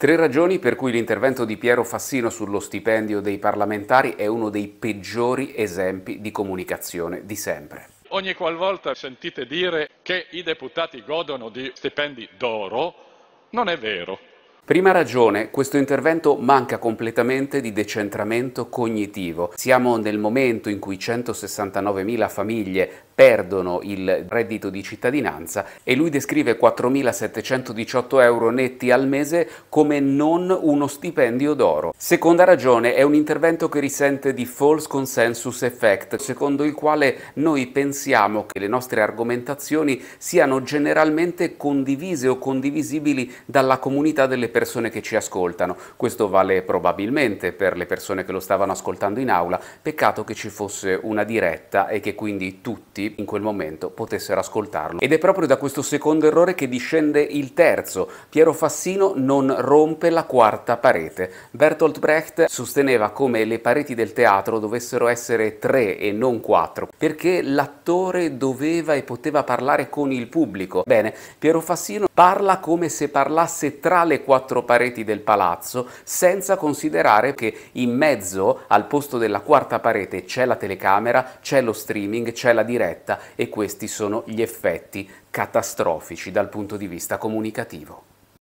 Tre ragioni per cui l'intervento di Piero Fassino sullo stipendio dei parlamentari è uno dei peggiori esempi di comunicazione di sempre. Ogni qualvolta sentite dire che i deputati godono di stipendi d'oro, non è vero. Prima ragione, questo intervento manca completamente di decentramento cognitivo. Siamo nel momento in cui 169.000 famiglie perdono il reddito di cittadinanza e lui descrive 4.718 euro netti al mese come non uno stipendio d'oro. Seconda ragione, è un intervento che risente di false consensus effect, secondo il quale noi pensiamo che le nostre argomentazioni siano generalmente condivise o condivisibili dalla comunità delle persone persone che ci ascoltano. Questo vale probabilmente per le persone che lo stavano ascoltando in aula. Peccato che ci fosse una diretta e che quindi tutti in quel momento potessero ascoltarlo. Ed è proprio da questo secondo errore che discende il terzo. Piero Fassino non rompe la quarta parete. Bertolt Brecht sosteneva come le pareti del teatro dovessero essere tre e non quattro, perché l'attore doveva e poteva parlare con il pubblico. Bene, Piero Fassino parla come se parlasse tra le quattro quattro pareti del palazzo, senza considerare che in mezzo al posto della quarta parete c'è la telecamera, c'è lo streaming, c'è la diretta e questi sono gli effetti catastrofici dal punto di vista comunicativo.